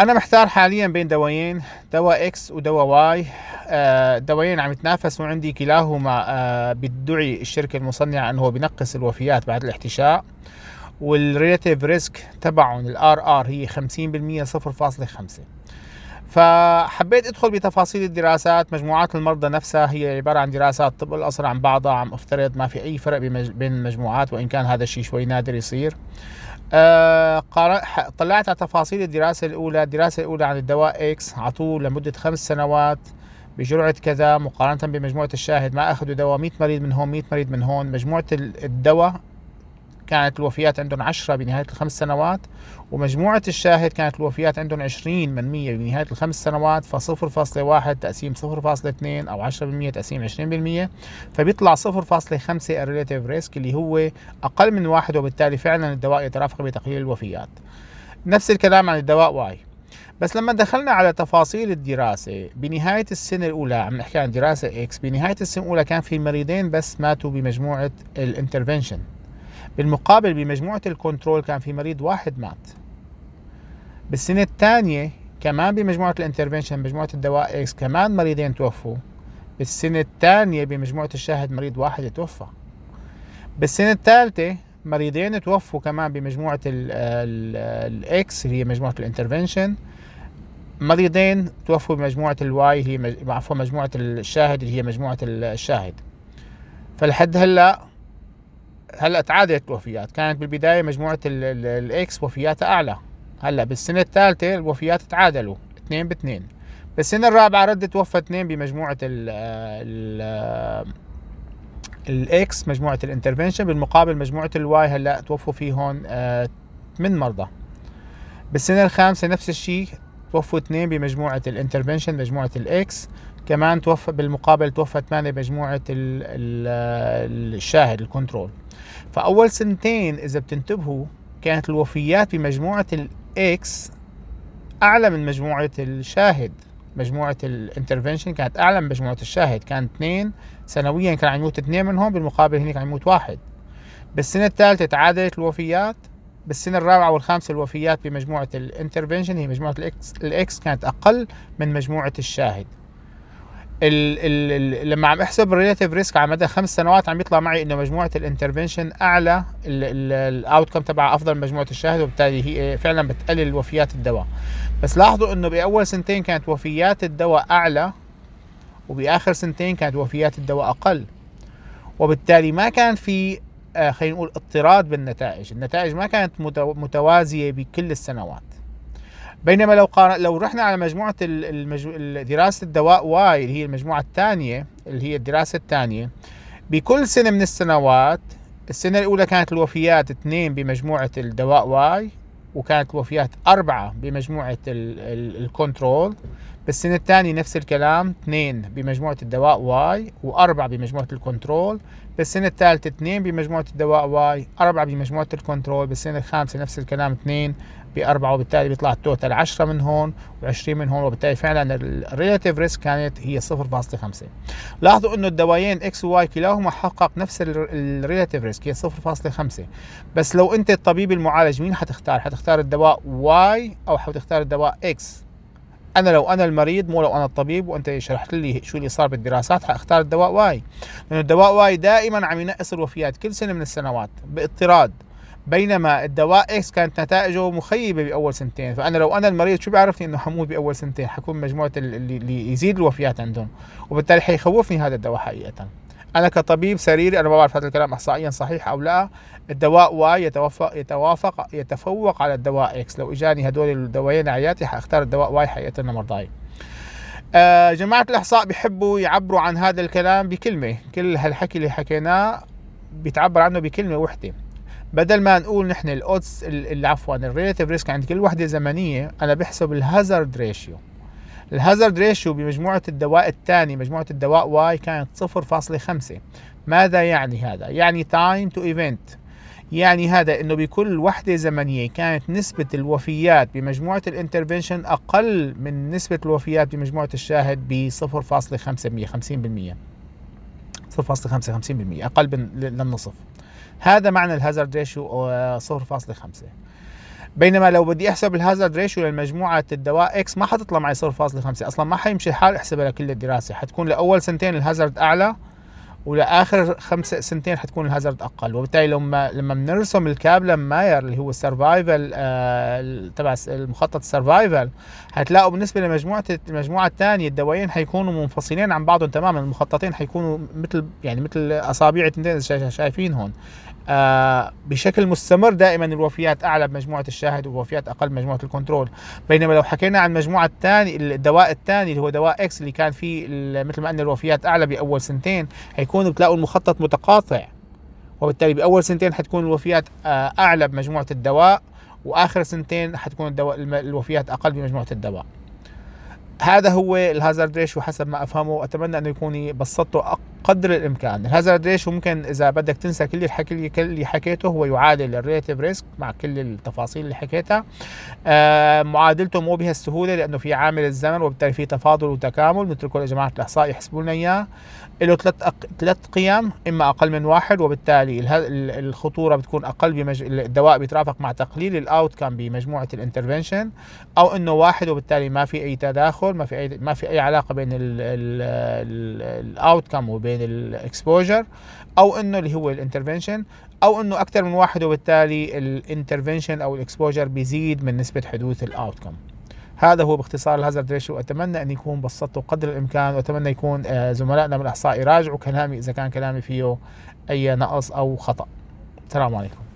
انا محتار حاليا بين دوايين دواء اكس ودواء واي آه، دوايين عم يتنافسوا عندي كلاهما آه، بيدعي الشركه المصنعه انه هو الوفيات بعد الاحتشاء والريلاتيف ريسك تبعهم الار ار هي 50% 0.5 فحبيت ادخل بتفاصيل الدراسات مجموعات المرضى نفسها هي عباره عن دراسات طب الاسر عن بعضها عم افترض ما في اي فرق بين المجموعات وان كان هذا الشيء شوي نادر يصير آه، طلعت على تفاصيل الدراسه الاولى الدراسه الاولى عن الدواء اكس عطوه لمده خمس سنوات بجرعة كذا مقارنة بمجموعة الشاهد ما أخذوا دواء 100 مريض من هون 100 مريض من هون مجموعة الدواء كانت الوفيات عندهم 10 بنهاية الخمس سنوات ومجموعة الشاهد كانت الوفيات عندهم 20 من 100 بنهاية الخمس سنوات ف0.1 تقسيم 0.2 أو 10% تقسيم 20% فبيطلع 0.5 الريليتيف ريسك اللي هو أقل من واحد وبالتالي فعلا الدواء يترافق بتقليل الوفيات نفس الكلام عن الدواء واي بس لما دخلنا على تفاصيل الدراسة بنهاية السنة الأولى عم نحكي عن دراسة إكس بنهاية السنة الأولى كان في مريضين بس ماتوا بمجموعة الانترفنشن بالمقابل بمجموعة الكنترول كان في مريض واحد مات بالسنة الثانية كمان بمجموعة الانترفنشن مجموعة الدواء اكس كمان مريضين توفوا بالسنة الثانية بمجموعة الشاهد مريض واحد توفى بالسنة الثالثة مريضين توفوا كمان بمجموعة الاكس اللي هي مجموعة الانترفنشن مريضين توفوا بمجموعة الواي اللي هي عفوا مجموعة الشاهد اللي هي مجموعة الشاهد فلحد هلا هلا تعادلت الوفيات كانت بالبدايه مجموعه الاكس وفياتها اعلى هلا بالسنه الثالثه الوفيات تعادلوا اثنين باثنين بالسنه الرابعه ردت توفى اثنين بمجموعه ال الاكس مجموعه الانترفنشن بالمقابل مجموعه الواي هلا توفوا فيه هون آه، ثمان مرضى بالسنه الخامسه نفس الشيء توفوا اثنين بمجموعه الانترفنشن مجموعه الاكس كمان توفى بالمقابل توفى ثمانية مجموعة الشاهد الكنترول فأول سنتين إذا بتنتبهوا كانت الوفيات بمجموعة الإكس أعلى من مجموعة الشاهد مجموعة الانترفنشن كانت أعلى من مجموعة الشاهد كان اثنين سنويا كان عم يموت اثنين منهم بالمقابل هناك عم يموت واحد بالسنة الثالثة تعادلت الوفيات بالسنة الرابعة والخامسة الوفيات بمجموعة الانترفنشن هي مجموعة الإكس الإكس كانت أقل من مجموعة الشاهد الـ الـ لما عم احسب الريلاتيف ريسك على مدى خمس سنوات عم يطلع معي انه مجموعه الانترفنشن اعلى الاوت كم تبعها افضل من مجموعه الشاهد وبالتالي هي فعلا بتقلل وفيات الدواء بس لاحظوا انه باول سنتين كانت وفيات الدواء اعلى وباخر سنتين كانت وفيات الدواء اقل وبالتالي ما كان في آه، خلينا نقول اضطراد بالنتائج النتائج ما كانت متوازيه بكل السنوات بينما لو قارن لو رحنا على مجموعه المجو... دراسه الدواء واي اللي هي المجموعه الثانيه اللي هي الدراسه الثانيه بكل سنه من السنوات السنه الاولى كانت الوفيات اثنين بمجموعه الدواء واي وكانت الوفيات أربعة بمجموعة الكنترول بالسنة الثانية نفس الكلام اثنين بمجموعة الدواء واي وأربعة بمجموعة الكنترول بالسنة الثالثة اثنين بمجموعة الدواء واي أربعة بمجموعة الكنترول بالسنة الخامسة نفس الكلام اثنين بأربعة وبالتالي بيطلع التوتال 10 من هون و20 من هون وبالتالي فعلا الريلاتيف ريسك كانت هي 0.5 لاحظوا انه الدوايين اكس وواي كلاهما حقق نفس الريلاتيف ريسك هي 0.5 بس لو انت الطبيب المعالج مين حتختار؟ حتختار الدواء واي او حتختار الدواء اكس انا لو انا المريض مو لو انا الطبيب وانت شرحت لي شو اللي صار بالدراسات حاختار الدواء واي لانه الدواء واي دائما عم ينقص الوفيات كل سنه من السنوات باضطراد بينما الدواء اكس كانت نتائجه مخيبه باول سنتين فانا لو انا المريض شو بيعرفني انه حموت باول سنتين حكون مجموعه اللي يزيد الوفيات عندهم وبالتالي حيخوفني هذا الدواء حقيقه انا كطبيب سريري انا ما بعرف هذا الكلام احصائيا صحيح او لا الدواء واي يتوافق يتوافق يتفوق على الدواء اكس لو اجاني هدول الدوايين عياتي حاختار الدواء واي حيقتلنا مرضاي آه جماعة الإحصاء بيحبوا يعبروا عن هذا الكلام بكلمة كل هالحكي اللي حكيناه بيتعبر عنه بكلمة وحدة بدل ما نقول نحن الاودس عفوا الريلاتيف ريسك عند كل وحدة زمنية أنا بحسب الهازارد ريشيو الهازارد ريشيو بمجموعة الدواء الثاني مجموعة الدواء واي كانت 0.5 ماذا يعني هذا؟ يعني تايم تو ايفنت يعني هذا انه بكل وحدة زمنية كانت نسبة الوفيات بمجموعة الانترفنشن اقل من نسبة الوفيات بمجموعة الشاهد ب 0.5 50% 50% اقل من للنصف هذا معنى الهازارد ريشيو 0.5 آه، بينما لو بدي احسب الهازارد ريشيو للمجموعه الدواء اكس ما حتطلع معي 0.5 اصلا ما حيمشي الحال احسبها لكل الدراسه حتكون لاول سنتين الهازارد اعلى ولاخر خمس سنتين حتكون الهازارد اقل وبالتالي لما لما بنرسم الكابلن ماير اللي هو السرفايفل آه تبع المخطط السرفايفل حتلاقوا بالنسبه لمجموعه المجموعه الثانيه الدوايين حيكونوا منفصلين عن بعضهم تماما المخططين حيكونوا مثل يعني مثل اصابع اثنين شايفين هون آه، بشكل مستمر دائما الوفيات اعلى بمجموعه الشاهد والوفيات اقل بمجموعه الكنترول بينما لو حكينا عن مجموعه الثاني الدواء الثاني اللي هو دواء اكس اللي كان فيه مثل ما ان الوفيات اعلى باول سنتين حيكون بتلاقوا المخطط متقاطع وبالتالي باول سنتين حتكون الوفيات آه، اعلى بمجموعه الدواء واخر سنتين حتكون الوفيات اقل بمجموعه الدواء هذا هو الهازارد ريشو حسب ما افهمه واتمنى انه يكون بسطته قدر الامكان الهازارد ريشو ممكن اذا بدك تنسى كل الحكي كل اللي حكيته هو يعادل الريليتيف ريسك مع كل التفاصيل اللي حكيتها آه معادلته مو بهالسهوله لانه في عامل الزمن وبالتالي في تفاضل وتكامل نتركه لجماعه الاحصاء يحسبوا لنا اياه له ثلاث أق... ثلاث قيم اما اقل من واحد وبالتالي اله... الخطوره بتكون اقل بمج... الدواء بيترافق مع تقليل الاوت كان بمجموعه الانترفنشن او انه واحد وبالتالي ما في اي تداخل الكنترول ما في اي ما في اي علاقه بين الاوت كم وبين الاكسبوجر او انه اللي هو الانترفنشن او انه اكثر من واحد وبالتالي الانترفنشن او الاكسبوجر بيزيد من نسبه حدوث الاوت كم هذا هو باختصار الهازارد ريشيو اتمنى ان يكون بسطته قدر الامكان واتمنى يكون آه، زملائنا من الاحصاء يراجعوا كلامي اذا كان كلامي فيه اي نقص او خطا السلام عليكم